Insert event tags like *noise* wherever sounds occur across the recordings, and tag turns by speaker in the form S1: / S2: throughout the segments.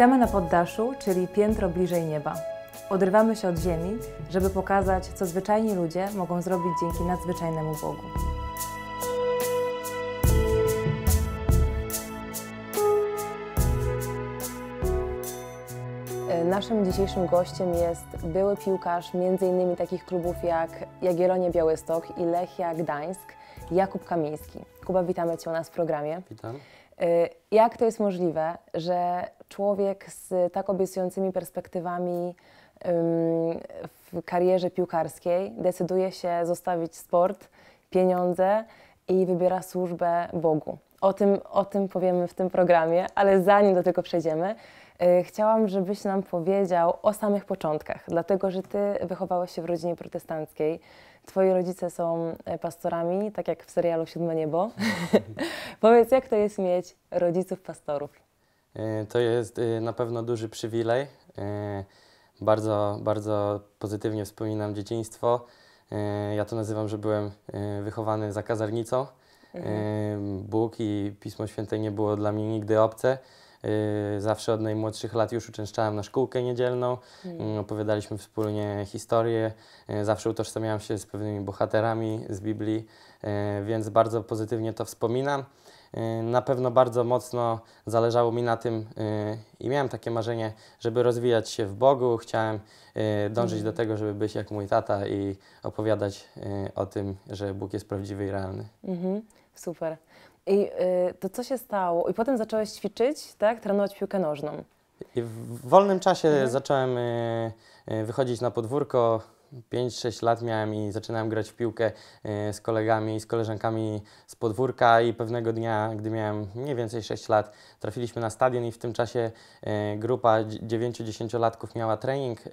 S1: Witamy na poddaszu, czyli piętro bliżej nieba. Odrywamy się od ziemi, żeby pokazać, co zwyczajni ludzie mogą zrobić dzięki nadzwyczajnemu Bogu. E, naszym dzisiejszym gościem jest były piłkarz m.in. takich klubów jak Jagiellonia Białystok i Lechia Gdańsk, Jakub Kamiński. Kuba, witamy Cię u nas w programie. Witam. Y, jak to jest możliwe, że człowiek z tak obiecującymi perspektywami w karierze piłkarskiej decyduje się zostawić sport, pieniądze i wybiera służbę Bogu? O tym, o tym powiemy w tym programie, ale zanim do tego przejdziemy, Y, chciałam, żebyś nam powiedział o samych początkach, dlatego że ty wychowałeś się w rodzinie protestanckiej. Twoi rodzice są e, pastorami, tak jak w serialu Siódme Niebo. *laughs* Powiedz, jak to jest mieć rodziców pastorów?
S2: Y, to jest y, na pewno duży przywilej. Bardzo, bardzo pozytywnie wspominam dzieciństwo. Ja to nazywam, że byłem wychowany za kazarnicą. Mhm. Bóg i Pismo Święte nie było dla mnie nigdy obce. Y, zawsze od najmłodszych lat już uczęszczałem na szkółkę niedzielną, hmm. mm. opowiadaliśmy wspólnie historie, y, zawsze utożsamiałem się z pewnymi bohaterami z Biblii, y, więc bardzo pozytywnie to wspominam. Na pewno bardzo mocno zależało mi na tym i miałem takie marzenie, żeby rozwijać się w Bogu. Chciałem dążyć do hmm. tego, żeby być jak mój tata i opowiadać o tym, że Bóg jest prawdziwy i realny.
S1: Mhm, super. I y, to co się stało? I potem zacząłeś ćwiczyć, tak? Trenować piłkę nożną.
S2: I w wolnym czasie mhm. zacząłem y, y, wychodzić na podwórko, 5-6 lat miałem i zaczynałem grać w piłkę e, z kolegami i z koleżankami z podwórka i pewnego dnia, gdy miałem mniej więcej 6 lat, trafiliśmy na stadion i w tym czasie e, grupa 9-10-latków miała trening. E,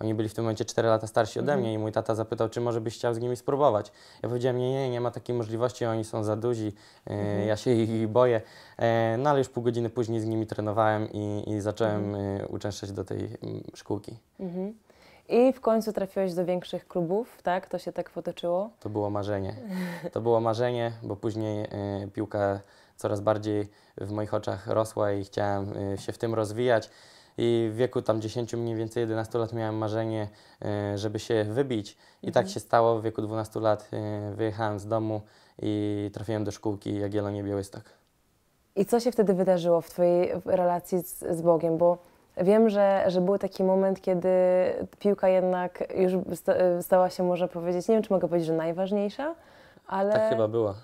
S2: oni byli w tym momencie 4 lata starsi ode mhm. mnie i mój tata zapytał, czy może byś chciał z nimi spróbować. Ja powiedziałem, nie, nie, nie ma takiej możliwości, oni są za duzi, mhm. ja się ich boję. No ale już pół godziny później z nimi trenowałem i, i zacząłem mhm. uczęszczać do tej mm, szkółki.
S1: Mhm. I w końcu trafiłeś do większych klubów, tak? To się tak potoczyło?
S2: To było marzenie. To było marzenie, bo później y, piłka coraz bardziej w moich oczach rosła i chciałem y, się w tym rozwijać. I w wieku tam 10, mniej więcej 11 lat miałem marzenie, y, żeby się wybić. I tak mhm. tak się stało. W wieku 12 lat y, wyjechałem z domu i trafiłem do szkółki Jagiellonie Białystok.
S1: I co się wtedy wydarzyło w Twojej relacji z, z Bogiem? Bo Wiem, że, że był taki moment, kiedy piłka jednak już stała się, można powiedzieć, nie wiem, czy mogę powiedzieć, że najważniejsza, ale... Tak chyba
S2: była.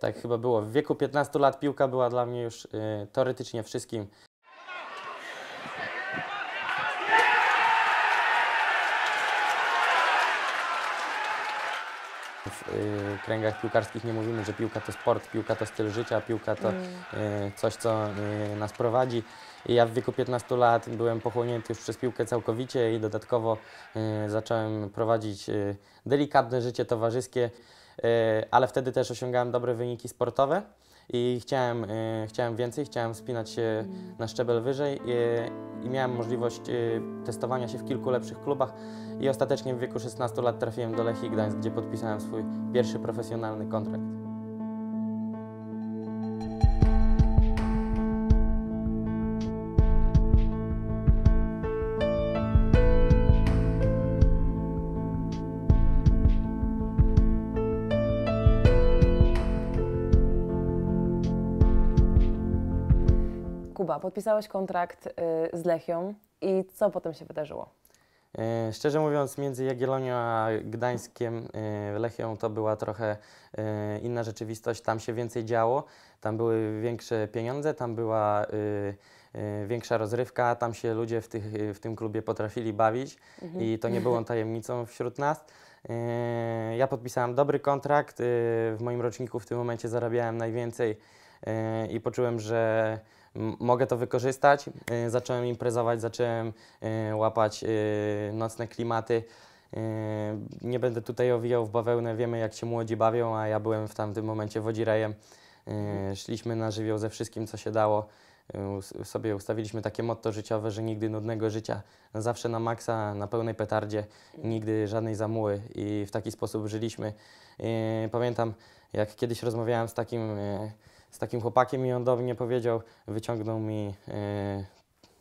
S2: Tak chyba było. W wieku 15 lat piłka była dla mnie już y, teoretycznie wszystkim. W y, kręgach piłkarskich nie mówimy, że piłka to sport, piłka to styl życia, piłka to mm. y, coś, co y, nas prowadzi. Ja w wieku 15 lat byłem pochłonięty już przez piłkę całkowicie i dodatkowo y, zacząłem prowadzić y, delikatne życie towarzyskie, y, ale wtedy też osiągałem dobre wyniki sportowe i chciałem, chciałem więcej, chciałem wspinać się na szczebel wyżej i miałem możliwość testowania się w kilku lepszych klubach i ostatecznie w wieku 16 lat trafiłem do Lechii Gdańsk, gdzie podpisałem swój pierwszy profesjonalny kontrakt.
S1: Kuba, podpisałeś kontrakt y, z Lechią i co potem się wydarzyło?
S2: Y, szczerze mówiąc, między Jagiellonią a Gdańskiem, y, Lechią to była trochę inna rzeczywistość. Tam się więcej działo, tam były większe pieniądze, tam była większa rozrywka, tam się ludzie w, tych, w tym klubie potrafili bawić mhm. i to nie było *laughs* tajemnicą wśród nas. Ja podpisałem dobry kontrakt, w moim roczniku w tym momencie zarabiałem najwięcej E, i poczułem, że mogę to wykorzystać. E, zacząłem imprezować, zacząłem e, łapać nocne klimaty. Nie będę tutaj owijał w bawełnę, wiemy jak się młodzi bawią, a ja byłem w tamtym momencie wodzirejem. Szliśmy na żywioł ze wszystkim, co się dało. Sobie ustawiliśmy takie motto życiowe, że nigdy nudnego życia, zawsze na maksa, na pełnej petardzie, nigdy żadnej zamuły i w taki sposób żyliśmy. Pamiętam, jak kiedyś rozmawiałem z takim z takim chłopakiem i on do mnie powiedział, wyciągnął mi, e,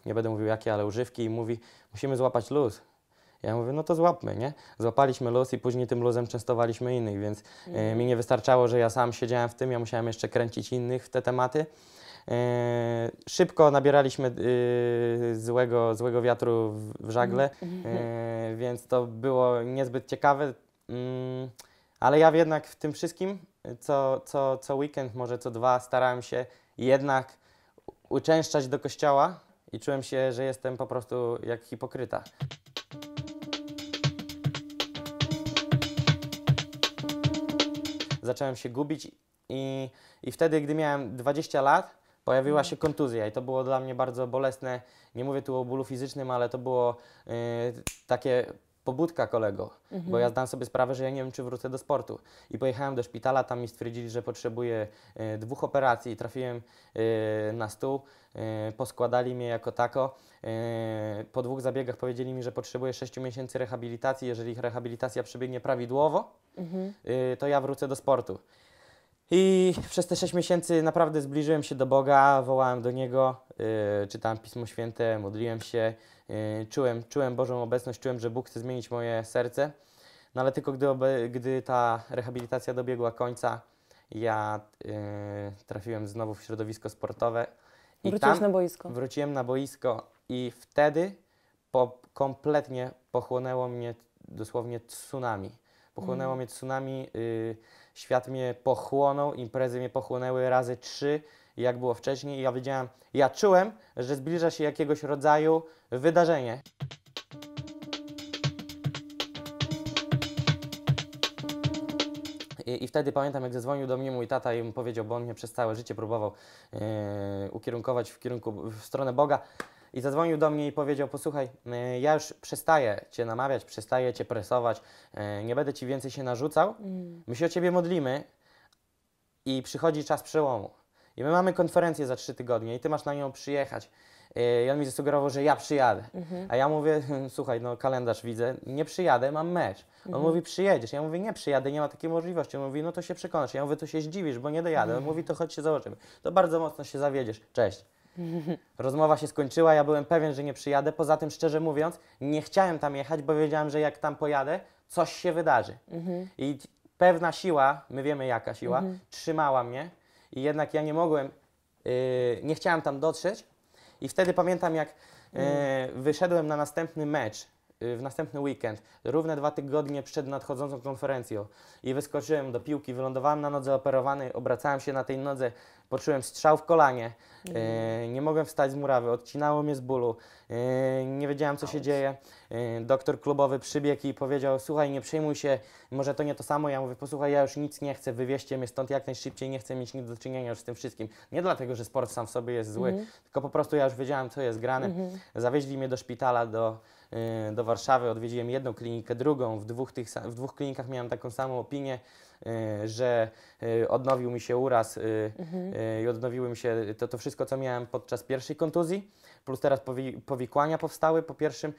S2: nie będę mówił jakie, ale używki i mówi, musimy złapać luz. Ja mówię, no to złapmy, nie? Złapaliśmy luz i później tym luzem częstowaliśmy innych, więc e, mhm. mi nie wystarczało, że ja sam siedziałem w tym, ja musiałem jeszcze kręcić innych w te tematy. Yy, szybko nabieraliśmy yy, złego, złego wiatru w, w żagle, yy, więc to było niezbyt ciekawe, mm, ale ja jednak w tym wszystkim co, co, co weekend, może co dwa, starałem się jednak uczęszczać do kościoła i czułem się, że jestem po prostu jak hipokryta. Zacząłem się gubić i, i wtedy, gdy miałem 20 lat, pojawiła się kontuzja i to było dla mnie bardzo bolesne. Nie mówię tu o bólu fizycznym, ale to było y, takie pobudka kolego, mhm. bo ja zdałem sobie sprawę, że ja nie wiem, czy wrócę do sportu. I pojechałem do szpitala, tam mi stwierdzili, że potrzebuję y, dwóch operacji i trafiłem y, na stół. Y, poskładali mnie jako tako. po dwóch zabiegach powiedzieli mi, że potrzebuję 6 miesięcy rehabilitacji. Jeżeli ich rehabilitacja przebiegnie prawidłowo, mhm. to ja wrócę do sportu. I przez te 6 miesięcy naprawdę zbliżyłem się do Boga, wołałem do Niego, czytałem Pismo Święte, modliłem się, E, czułem, czułem Bożą obecność, czułem, że Bóg chce zmienić moje serce. No ale tylko gdy, gdy ta rehabilitacja dobiegła końca, ja e, trafiłem znowu w środowisko sportowe. I Wróciłeś na boisko? Wróciłem na boisko i wtedy po, kompletnie pochłonęło mnie dosłownie tsunami. Pochłonęło mm. mnie tsunami, y, świat mnie pochłonął, imprezy mnie pochłonęły razy trzy jak było wcześniej. Ja wiedziałem, ja czułem, że zbliża się jakiegoś rodzaju wydarzenie. I, I, wtedy pamiętam, jak zadzwonił do mnie mój tata i mu powiedział, bo on mnie przez całe życie próbował yy, ukierunkować w kierunku, w stronę Boga. I zadzwonił do mnie i powiedział: Posłuchaj, yy, ja już przestaję cię namawiać, przestaję cię presować, yy, nie będę ci więcej się narzucał. Mm. My się o ciebie modlimy i przychodzi czas przełomu. I my mamy konferencję za trzy tygodnie i ty masz na nią przyjechać. Yy, I on mi zasugerował, że ja przyjadę. Mhm. A ja mówię, *laughs* słuchaj, no kalendarz widzę, nie przyjadę, mam mecz. On mhm. mówi, przyjedziesz. Ja mówię, nie przyjadę, nie ma takiej możliwości. On mówi, no to się przekonasz. Ja mówię, to się zdziwisz, bo nie dojadę. Mhm. On mówi, to chodź się zobaczymy. To bardzo mocno się zawiedziesz. Cześć. Mhm. *laughs* Rozmowa się skończyła, ja byłem pewien, że nie przyjadę. Poza tym, szczerze mówiąc, nie chciałem tam jechać, bo wiedziałem, że jak tam pojadę, coś się wydarzy. Mhm. I pewna siła, my wiemy jaka siła, mhm. trzymała mnie i jednak ja nie mogłem, yy, nie chciałem tam dotrzeć. I wtedy pamiętam, jak yy, wyszedłem na następny mecz Y, w następny weekend, równe dwa tygodnie przed nadchodzącą konferencją i wyskoczyłem do piłki, wylądowałem na nodze operowanej, obracałem się na tej nodze, poczułem strzał w kolanie, mhm. Y, nie mogłem wstać z murawy, odcinało mnie z bólu, y, nie wiedziałem co się dzieje. Doktor klubowy przybiegł i powiedział, słuchaj nie przejmuj się, może to nie to samo. Ja mówię, posłuchaj, ja już nic nie chcę, wywieźcie mnie stąd jak najszybciej, nie chcę mieć nic do czynienia już z tym wszystkim. Nie dlatego, że sport sam w sobie jest zły, mhm. tylko po prostu ja już wiedziałem co jest grane. Mhm. Zawieźli mnie do szpitala, do Y, do Warszawy, odwiedziłem jedną klinikę, drugą. W dwóch, tych, w dwóch klinikach miałem taką samą opinię, y, że y, odnowił mi się uraz mhm. i odnowiły mi się to, to wszystko, co miałem podczas pierwszej kontuzji, plus teraz powikłania powstały po pierwszym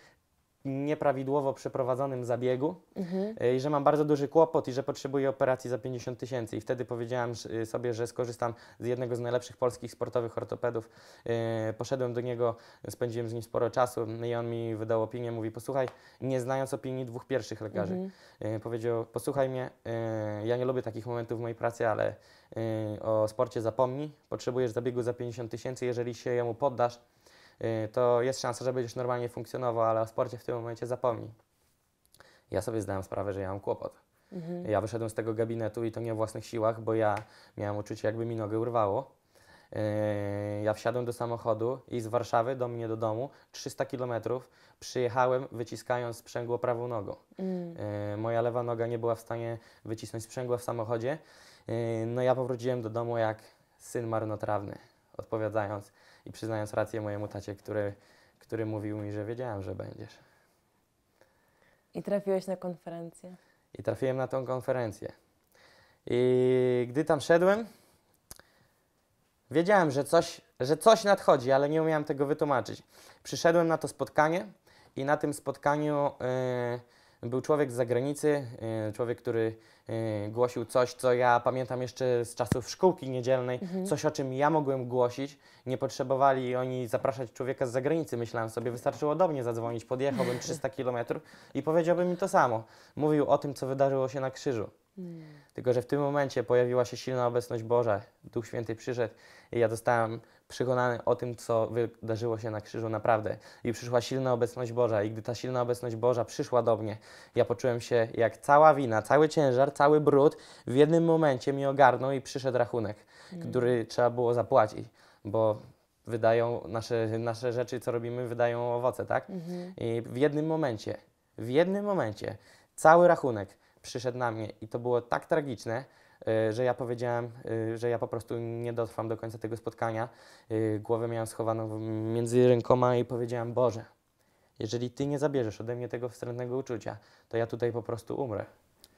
S2: nieprawidłowo przeprowadzonym zabiegu mhm. E, i że mam bardzo duży kłopot i że potrzebuję operacji za 50 tysięcy. I wtedy powiedziałem e, sobie, że skorzystam z jednego z najlepszych polskich sportowych ortopedów. E, poszedłem do niego, spędziłem z nim sporo czasu no i on mi wydał opinię, mówi posłuchaj, nie znając opinii dwóch pierwszych lekarzy. Mhm. Powiedział, posłuchaj mnie, ja nie lubię takich momentów w mojej pracy, ale o sporcie zapomnij, potrzebujesz zabiegu za 50 tysięcy, jeżeli się jemu poddasz, Y, to jest szansa, że będziesz normalnie funkcjonował, ale o sporcie w tym momencie zapomnij. Ja sobie zdałem sprawę, że ja mam kłopot. Mhm. Ja wyszedłem z tego gabinetu i to nie o własnych siłach, bo ja miałem uczucie, jakby mi nogę urwało. Y, ja wsiadłem do samochodu i z Warszawy do mnie do domu 300 km przyjechałem wyciskając sprzęgło prawą nogą. Mm. Y, moja lewa noga nie była w stanie wycisnąć sprzęgła w samochodzie. No ja powróciłem do domu jak syn marnotrawny, odpowiadając i przyznając rację mojemu tacie, który, który mówił mi, że wiedziałem, że będziesz.
S1: I trafiłeś na konferencję.
S2: I trafiłem na tą konferencję. I gdy tam szedłem, wiedziałem, że coś, że coś nadchodzi, ale nie umiałem tego wytłumaczyć. Przyszedłem na to spotkanie i na tym spotkaniu. Yy, był człowiek z zagranicy, e, człowiek, który e, głosił coś, co ja pamiętam jeszcze z czasów szkółki niedzielnej, mhm. coś o czym ja mogłem głosić. Nie potrzebowali oni zapraszać człowieka z zagranicy, myślałem sobie, wystarczyło do mnie zadzwonić, podjechałbym 300 kilometrów i powiedziałbym mi to samo. Mówił o tym, co wydarzyło się na krzyżu. Hmm. Tylko, że w tym momencie pojawiła się silna obecność Boża, Duch Święty przyszedł i ja zostałem przekonany o tym, co wydarzyło się na krzyżu naprawdę. I przyszła silna obecność Boża i gdy ta silna obecność Boża przyszła do mnie, ja poczułem się jak cała wina, cały ciężar, cały brud w jednym momencie mi ogarnął i przyszedł rachunek, hmm. który trzeba było zapłacić, bo wydają nasze, nasze rzeczy, co robimy, wydają owoce, tak? Mhm. I w jednym momencie, w jednym momencie cały rachunek przyszedł na mnie i to było tak tragiczne, y, że ja powiedziałem, y, że ja po prostu nie dotrwam do końca tego spotkania. Y, głowę miałem schowaną między rękoma i powiedziałem: Boże, jeżeli Ty nie zabierzesz ode mnie tego wstrętnego uczucia, to ja tutaj po prostu umrę.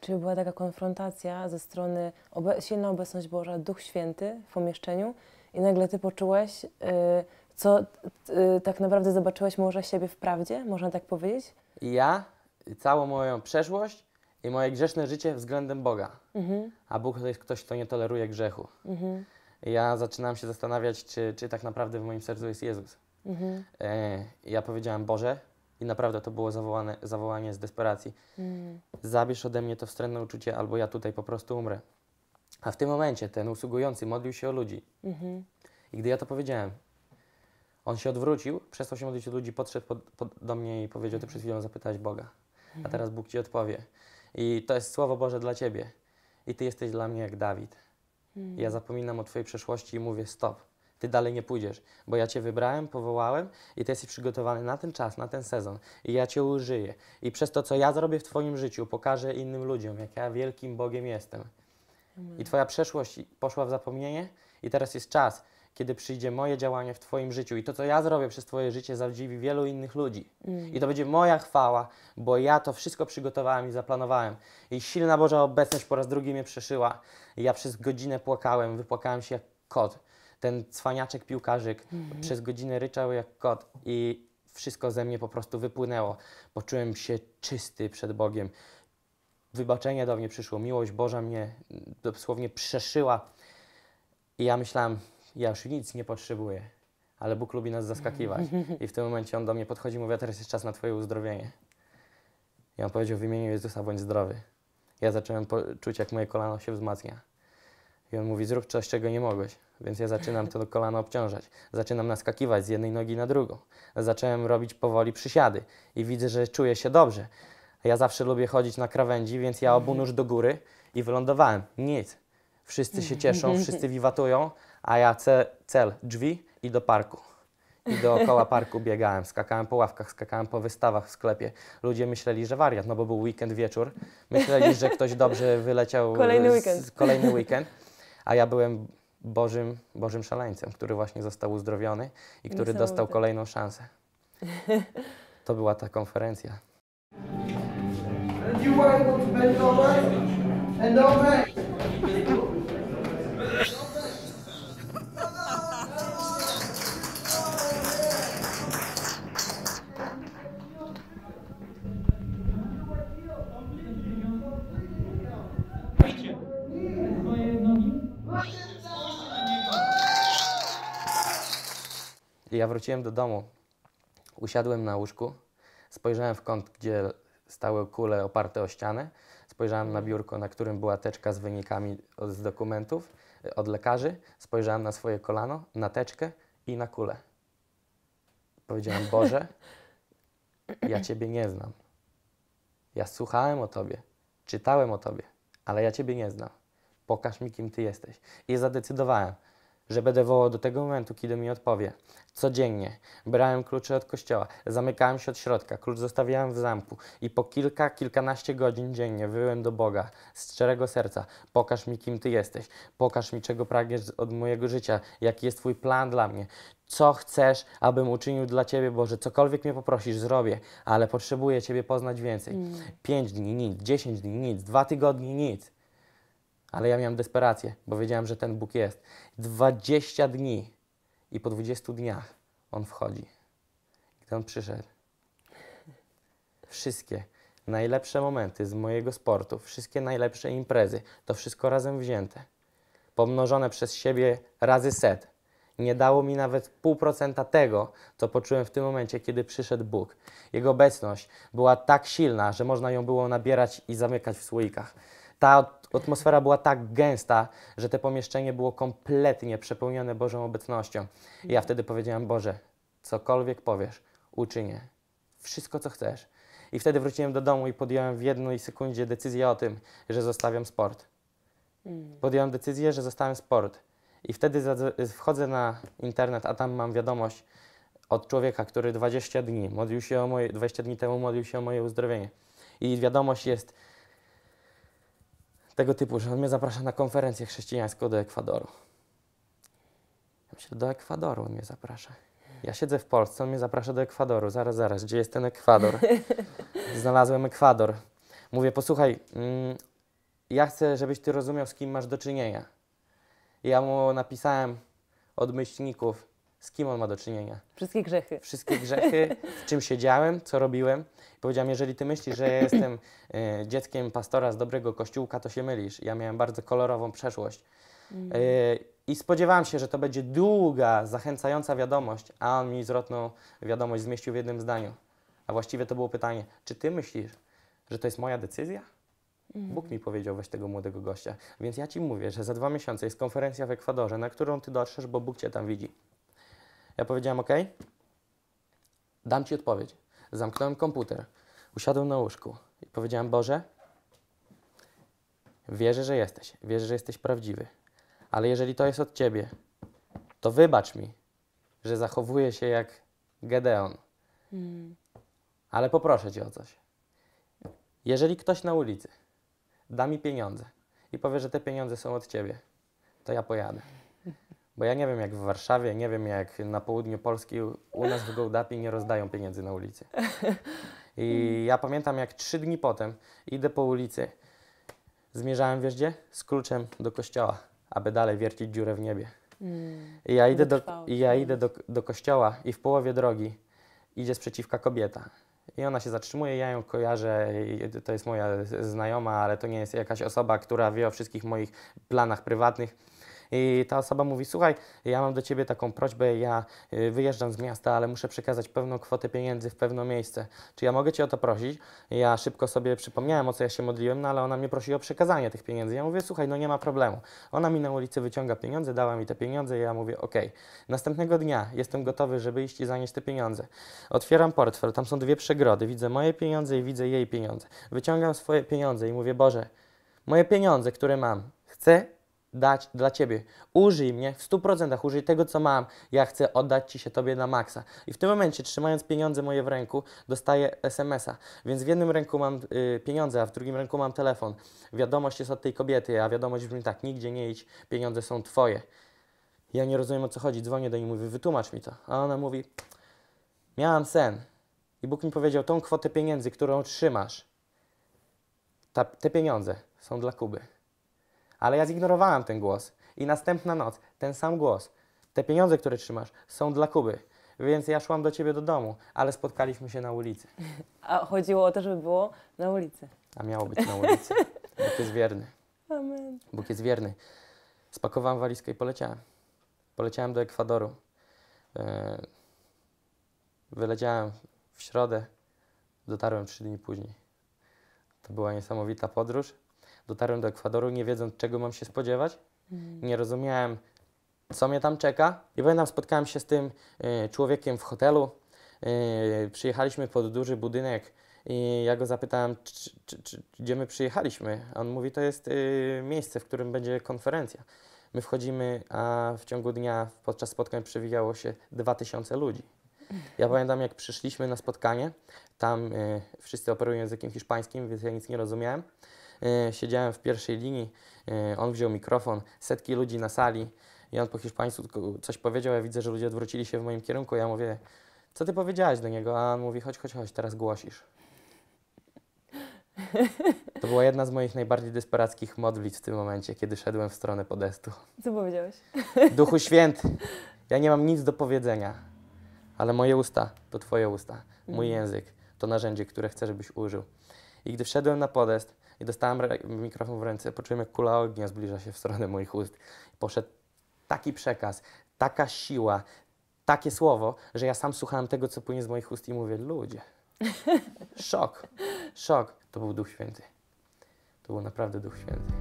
S1: Czyli była taka konfrontacja ze strony obe silna obecność Boża, Duch Święty w pomieszczeniu i nagle Ty poczułeś, yy, co yy, tak naprawdę zobaczyłeś może siebie w prawdzie, można tak powiedzieć?
S2: Ja, całą moją przeszłość i moje grzeszne życie względem Boga. Mhm. A Bóg to jest ktoś, kto nie toleruje grzechu. Mhm. Ja zaczynam się zastanawiać, czy, czy tak naprawdę w moim sercu jest Jezus. Mhm. E, ja powiedziałem Boże i naprawdę to było zawołane, zawołanie z desperacji. Mhm. Zabierz ode mnie to wstrętne uczucie, albo ja tutaj po prostu umrę. A w tym momencie ten usługujący modlił się o ludzi. Mhm. I gdy ja to powiedziałem, on się odwrócił, przestał się modlić o ludzi, podszedł pod, pod, do mnie i powiedział, ty przed chwilą zapytałeś Boga, a teraz Bóg ci odpowie. I to jest Słowo Boże dla Ciebie. I Ty jesteś dla mnie jak Dawid. Hmm. Ja zapominam o Twojej przeszłości i mówię stop. Ty dalej nie pójdziesz, bo ja Cię wybrałem, powołałem i Ty jesteś przygotowany na ten czas, na ten sezon. I ja Cię użyję. I przez to, co ja zrobię w Twoim życiu, pokażę innym ludziom, jak ja wielkim Bogiem jestem. Hmm. I Twoja przeszłość poszła w zapomnienie i teraz jest czas, kiedy przyjdzie moje działanie w Twoim życiu i to, co ja zrobię przez Twoje życie, zadziwi wielu innych ludzi. Mm. I to będzie moja chwała, bo ja to wszystko przygotowałem i zaplanowałem. I silna Boża obecność po raz drugi mnie przeszyła. ja przez godzinę płakałem, wypłakałem się jak kot. Ten cwaniaczek piłkarzyk mm. przez godzinę ryczał jak kot i wszystko ze mnie po prostu wypłynęło. Poczułem się czysty przed Bogiem. Wybaczenie do mnie przyszło, miłość Boża mnie dosłownie przeszyła. I ja myślałem, ja już nic nie potrzebuję, ale Bóg lubi nas zaskakiwać. *laughs* I w tym momencie on do mnie podchodzi i mówi, teraz jest czas na twoje uzdrowienie. I on powiedział, w imieniu Jezusa bądź zdrowy. Ja zacząłem czuć, jak moje kolano się wzmacnia. I on mówi, zrób coś, czego nie mogłeś. Więc ja zaczynam to kolano obciążać. Zaczynam naskakiwać z jednej nogi na drugą. Zacząłem robić powoli przysiady i widzę, że czuję się dobrze. Ja zawsze lubię chodzić na krawędzi, więc ja obu nóż do góry i wylądowałem. Nic. Wszyscy się cieszą, wszyscy *laughs* wiwatują, a ja cel, cel drzwi i do parku. I dookoła *laughs* parku biegałem, skakałem po ławkach, skakałem po wystawach w sklepie. Ludzie myśleli, że wariat, no bo był weekend wieczór. Myśleli, że ktoś dobrze wyleciał. *laughs* Kolejny weekend. kolejny *laughs* weekend. A ja byłem Bożym, Bożym szaleńcem, który właśnie został uzdrowiony i który dostał kolejną szansę. To była ta konferencja.
S1: And you were able to bend over and over.
S2: ja wróciłem do domu, usiadłem na łóżku, spojrzałem w kąt, gdzie stały kule oparte o ścianę, spojrzałem na mhm. biurko, na którym była teczka z wynikami z dokumentów e, od lekarzy, spojrzałem na swoje kolano, na teczkę i na kulę. Powiedziałem, *laughs* Boże, ja Ciebie nie znam. Ja słuchałem o Tobie, czytałem o Tobie, ale ja Ciebie nie znam. Pokaż mi, kim Ty jesteś. I zadecydowałem, że będę wołał do tego momentu, kiedy mi odpowie. Codziennie brałem klucze od kościoła, zamykałem się od środka, klucz zostawiałem w zamku i po kilka, kilkanaście godzin dziennie wyłem do Boga z szczerego serca: Pokaż mi, kim Ty jesteś, pokaż mi, czego pragniesz od mojego życia, jaki jest Twój plan dla mnie. Co chcesz, abym uczynił dla Ciebie, Boże? Cokolwiek mnie poprosisz, zrobię, ale potrzebuję Ciebie poznać więcej. Mm. Pięć dni nic, dziesięć dni nic, dwa tygodnie nic ale ja miałem desperację, bo wiedziałem, że ten Bóg jest. 20 dni i po 20 dniach on wchodzi. Gdy on przyszedł, wszystkie najlepsze momenty z mojego sportu, wszystkie najlepsze imprezy, to wszystko razem wzięte, pomnożone przez siebie razy set, nie dało mi nawet pół procenta tego, co poczułem w tym momencie, kiedy przyszedł Bóg. Jego obecność była tak silna, że można ją było nabierać i zamykać w słoikach. Ta Atmosfera była tak gęsta, że to pomieszczenie było kompletnie przepełnione Bożą obecnością. I ja wtedy powiedziałam, Boże, cokolwiek powiesz, uczynię. Wszystko, co chcesz. I wtedy wróciłem do domu i podjąłem w jednej sekundzie decyzję o tym, że zostawiam sport. Podjąłem decyzję, że zostawiam sport. I wtedy wchodzę na internet, a tam mam wiadomość od człowieka, który 20 dni modlił się o moje, 20 dni temu modlił się o moje uzdrowienie. I wiadomość jest, tego typu, że on mnie zaprasza na konferencję chrześcijańską do Ekwadoru. Ja myślę, do Ekwadoru on mnie zaprasza. Ja siedzę w Polsce, on mnie zaprasza do Ekwadoru. Zaraz, zaraz, gdzie jest ten Ekwador? *laughs* Znalazłem Ekwador. Mówię, posłuchaj, mm, ja chcę, żebyś ty rozumiał, z kim masz do czynienia. ja mu napisałem od myślników, z kim on ma do czynienia.
S1: Wszystkie grzechy. Wszystkie grzechy,
S2: w czym siedziałem, co robiłem. Powiedziałem, jeżeli ty myślisz, że ja jestem e, dzieckiem pastora z dobrego kościółka, to się mylisz. Ja miałem bardzo kolorową przeszłość. Mm. E, I spodziewałem się, że to będzie długa, zachęcająca wiadomość, a on mi zwrotną wiadomość zmieścił w jednym zdaniu. A właściwie to było pytanie, czy ty myślisz, że to jest moja decyzja? Mm. Bóg mi powiedział, weź tego młodego gościa. Więc ja ci mówię, że za dwa miesiące jest konferencja w Ekwadorze, na którą ty dotrzesz, bo Bóg cię tam widzi. Ja powiedziałem OK, dam Ci odpowiedź. Zamknąłem komputer, usiadłem na łóżku i powiedziałem Boże, wierzę, że jesteś, wierzę, że jesteś prawdziwy, ale jeżeli to jest od Ciebie, to wybacz mi, że zachowuję się jak Gedeon. Mm. Ale poproszę Cię o coś. Jeżeli ktoś na ulicy da mi pieniądze i powie, że te pieniądze są od Ciebie, to ja pojadę. Bo ja nie wiem jak w Warszawie, nie wiem jak na południu Polski, u nas w Gołdapi nie rozdają pieniędzy na ulicy. I ja pamiętam jak trzy dni potem idę po ulicy, zmierzałem wiesz gdzie? Z kluczem do kościoła, aby dalej wiercić dziurę w niebie. I ja mm. idę, do, ja idę do, do kościoła i w połowie drogi idzie sprzeciwka kobieta. I ona się zatrzymuje, ja ją kojarzę, to jest moja znajoma, ale to nie jest jakaś osoba, która wie o wszystkich moich planach prywatnych i ta osoba mówi, słuchaj, ja mam do Ciebie taką prośbę, ja y, wyjeżdżam z miasta, ale muszę przekazać pewną kwotę pieniędzy w pewne miejsce. Czy ja mogę Cię o to prosić? Ja szybko sobie przypomniałem, o co ja się modliłem, no ale ona mnie prosi o przekazanie tych pieniędzy. Ja mówię, słuchaj, no nie ma problemu. Ona mi na ulicy wyciąga pieniądze, dała mi te pieniądze i ja mówię, ok. Następnego dnia jestem gotowy, żeby iść i zanieść te pieniądze. Otwieram portfel, tam są dwie przegrody, widzę moje pieniądze i widzę jej pieniądze. Wyciągam swoje pieniądze i mówię, Boże, moje pieniądze, które mam, chcę dać dla Ciebie. Użyj mnie w 100%, użyj tego, co mam. Ja chcę oddać Ci się Tobie na maksa. I w tym momencie, trzymając pieniądze moje w ręku, dostaję SMS-a. Więc w jednym ręku mam y, pieniądze, a w drugim ręku mam telefon. Wiadomość jest od tej kobiety, a wiadomość brzmi tak, nigdzie nie idź, pieniądze są Twoje. Ja nie rozumiem, o co chodzi. Dzwonię do niej, mówię, wytłumacz mi to. A ona mówi, miałam sen. I Bóg mi powiedział, tą kwotę pieniędzy, którą trzymasz, ta, te pieniądze są dla Kuby. Ale ja zignorowałam ten głos. I następna noc, ten sam głos. Te pieniądze, które trzymasz, są dla Kuby. Więc ja szłam do ciebie do domu, ale spotkaliśmy się na ulicy.
S1: A chodziło o to, żeby było na ulicy. A miało być na ulicy.
S2: Bóg jest wierny. Amen. Bóg jest wierny. Spakowałam walizkę i poleciałem. Poleciałem do Ekwadoru. E, wyleciałem w środę, dotarłem trzy dni później. To była niesamowita podróż dotarłem do Ekwadoru nie wiedząc, czego mam się spodziewać. Mhm. Nie rozumiałem, co mnie tam czeka. I pamiętam, spotkałem się z tym y, człowiekiem w hotelu. Y, przyjechaliśmy pod duży budynek i ja go zapytałem, czy, czy, czy, gdzie my przyjechaliśmy. A on mówi, to jest y, miejsce, w którym będzie konferencja. My wchodzimy, a w ciągu dnia podczas spotkań przewijało się 2000 ludzi. Ja pamiętam, jak przyszliśmy na spotkanie, tam wszyscy operują językiem hiszpańskim, więc ja nic nie rozumiałem. E, siedziałem w pierwszej linii, e, on wziął mikrofon, setki ludzi na sali i on po hiszpańsku coś powiedział, ja widzę, że ludzie odwrócili się w moim kierunku, ja mówię, co ty powiedziałeś do niego? A on mówi, chodź, chodź, chodź, teraz głosisz. To była jedna z moich najbardziej desperackich modlitw w tym momencie, kiedy szedłem w stronę podestu. Co powiedziałeś? Duchu Święty, ja nie mam nic do powiedzenia, ale moje usta to Twoje usta, mój mhm. język to narzędzie, które chcę, żebyś użył. I gdy wszedłem na podest, i dostałem mikrofon w ręce, poczułem jak kula ognia zbliża się w stronę moich ust. Poszedł taki przekaz, taka siła, takie słowo, że ja sam słuchałem tego, co płynie z moich ust i mówię, ludzie, *laughs* szok, szok. To był Duch Święty. To był naprawdę Duch Święty.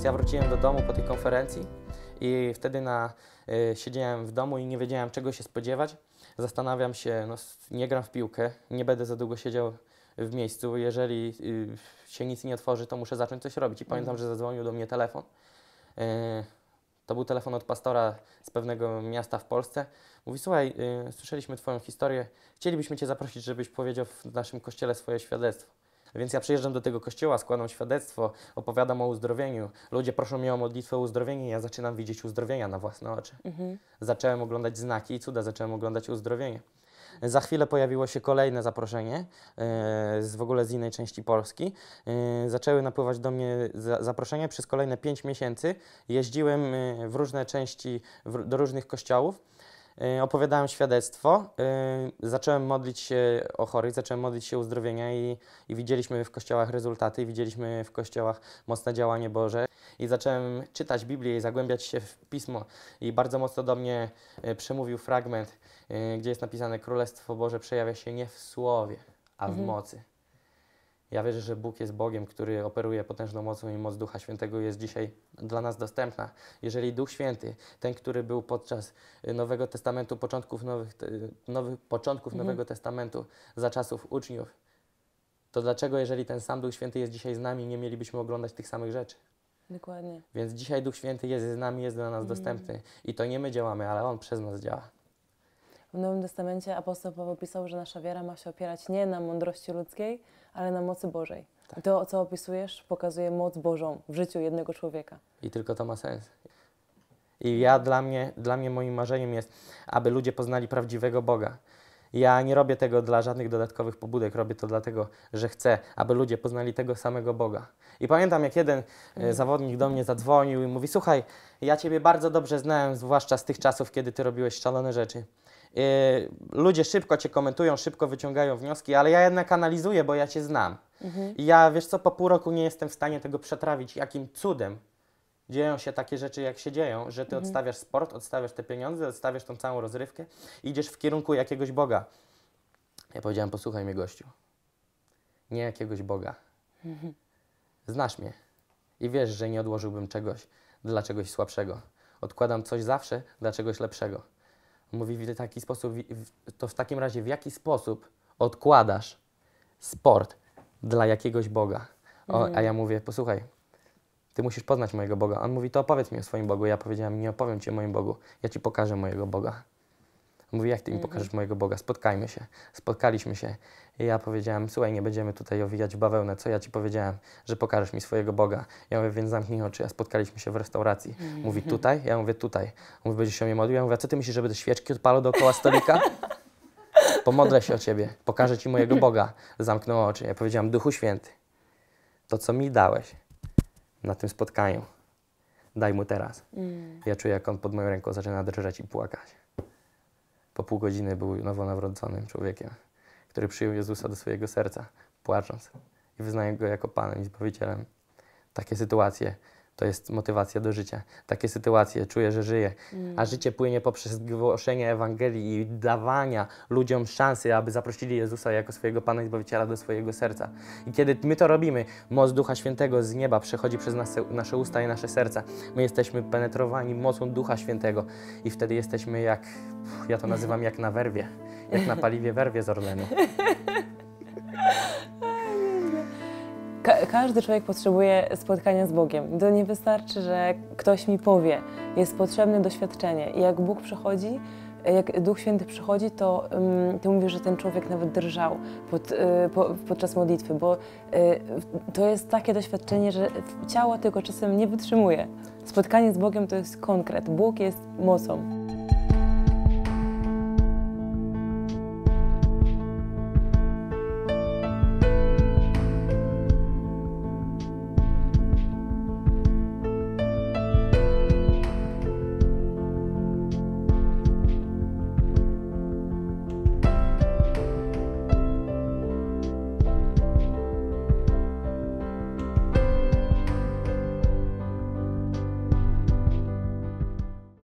S2: Więc ja wróciłem do domu po tej konferencji i wtedy na, y, siedziałem w domu i nie wiedziałem czego się spodziewać. Zastanawiam się, no, nie gram w piłkę, nie będę za długo siedział w miejscu. Jeżeli y, się nic nie otworzy, to muszę zacząć coś robić. I pamiętam, mhm. że zadzwonił do mnie telefon. Y, to był telefon od pastora z pewnego miasta w Polsce. Mówi: Słuchaj, y, słyszeliśmy Twoją historię. Chcielibyśmy Cię zaprosić, żebyś powiedział w naszym kościele swoje świadectwo. Więc ja przyjeżdżam do tego kościoła, składam świadectwo, opowiadam o uzdrowieniu. Ludzie proszą mnie o modlitwę o uzdrowienie, ja zaczynam widzieć uzdrowienia na własne oczy. Mhm. Zacząłem oglądać znaki i cuda, zacząłem oglądać uzdrowienie. Za chwilę pojawiło się kolejne zaproszenie, yy, z, w ogóle z innej części Polski. Yy, zaczęły napływać do mnie za, zaproszenia przez kolejne pięć miesięcy. Jeździłem yy, w różne części, w, do różnych kościołów. E, opowiadałem świadectwo, e, zacząłem modlić się o chorych, zacząłem modlić się o uzdrowienia i, i widzieliśmy w kościołach rezultaty, widzieliśmy w kościołach mocne działanie Boże i zacząłem czytać Biblię i zagłębiać się w Pismo i bardzo mocno do mnie e, przemówił fragment, gdzie jest napisane Królestwo Boże przejawia się nie w słowie, a w mhm. mocy. Ja wierzę, że Bóg jest Bogiem, który operuje potężną mocą i moc Ducha Świętego jest dzisiaj dla nas dostępna. Jeżeli Duch Święty, ten, który był podczas y, Nowego Testamentu, początków, nowych, nowych, początków mhm. Nowego Testamentu, za czasów uczniów, to dlaczego, jeżeli ten sam Duch Święty jest dzisiaj z nami, nie mielibyśmy oglądać tych samych rzeczy? Dokładnie. Więc dzisiaj Duch Święty jest z nami, jest dla nas mhm. dostępny. I to nie my działamy, ale On przez nas działa.
S1: W Nowym Testamencie apostoł Paweł pisał, że nasza wiara ma się opierać nie na mądrości ludzkiej, ale na mocy Bożej. Tak. To, co opisujesz, pokazuje moc Bożą w życiu jednego człowieka.
S2: I tylko to ma sens. I ja dla mnie, dla mnie moim marzeniem jest, aby ludzie poznali prawdziwego Boga. Ja nie robię tego dla żadnych dodatkowych pobudek, robię to dlatego, że chcę, aby ludzie poznali tego samego Boga. I pamiętam, jak jeden mm. zawodnik do mnie zadzwonił i mówi: Słuchaj, ja Ciebie bardzo dobrze znałem, zwłaszcza z tych czasów, kiedy Ty robiłeś szalone rzeczy. Y, ludzie szybko cię komentują, szybko wyciągają wnioski, ale ja jednak analizuję, bo ja cię znam. Mhm. I ja wiesz co, po pół roku nie jestem w stanie tego przetrawić, jakim cudem dzieją się takie rzeczy, jak się dzieją, że ty mhm. odstawiasz sport, odstawiasz te pieniądze, odstawiasz tą całą rozrywkę, idziesz w kierunku jakiegoś Boga. Ja powiedziałem, posłuchaj mnie gościu, nie jakiegoś Boga. Mhm. Znasz mnie i wiesz, że nie odłożyłbym czegoś dla czegoś słabszego. Odkładam coś zawsze dla czegoś lepszego. Mówi w taki sposób, to w takim razie w jaki sposób odkładasz sport dla jakiegoś Boga? O, a mhm. ja mówię, posłuchaj, ty musisz poznać mojego Boga. On mówi, to opowiedz mi o swoim Bogu. Ja powiedziałem, nie opowiem ci o moim Bogu, ja ci pokażę mojego Boga. Mówi, jak ty mi mhm. pokażesz mojego Boga? Spotkajmy się. Spotkaliśmy się. I ja powiedziałem, słuchaj, nie będziemy tutaj owijać bawełnę. Co ja ci powiedziałem? Że pokażesz mi swojego Boga. Ja mówię, więc zamknij oczy. Ja spotkaliśmy się w restauracji. Mhm. Mówi, tutaj? Ja mówię, tutaj. Mówi, będziesz się mnie modlił? Ja mówię, co ty myślisz, żeby te świeczki odpalał dookoła stolika? *laughs* Pomodlę się o ciebie. Pokażę ci mojego *laughs* Boga. Zamknął oczy. Ja powiedziałem, Duchu Święty, to co mi dałeś na tym spotkaniu, daj mu teraz. Mm. Ja czuję, jak on pod moją ręką zaczyna drżeć i płakać. Po pół godziny był nowonawrodzonym człowiekiem, który przyjął Jezusa do swojego serca, płacząc i wyznaje go jako Panem i Zbawicielem. Takie sytuacje to jest motywacja do życia. Takie sytuacje, czuję, że żyję. Mm. A życie płynie poprzez głoszenie Ewangelii i dawania ludziom szansy, aby zaprosili Jezusa jako swojego Pana i Zbawiciela do swojego serca. I kiedy my to robimy, moc Ducha Świętego z nieba przechodzi przez nasze usta i nasze serca. My jesteśmy penetrowani mocą Ducha Świętego i wtedy jesteśmy jak, ja to nazywam jak na werwie, jak na paliwie werwie z
S1: Orlenu. *laughs* Ka każdy człowiek potrzebuje spotkania z Bogiem. To nie wystarczy, że ktoś mi powie. Jest potrzebne doświadczenie. I jak Bóg przychodzi, jak Duch Święty przychodzi, to um, ty mówisz, że ten człowiek nawet drżał pod, y, po, podczas modlitwy, bo y, to jest takie doświadczenie, że ciało tylko czasem nie wytrzymuje. Spotkanie z Bogiem to jest konkret. Bóg jest mocą.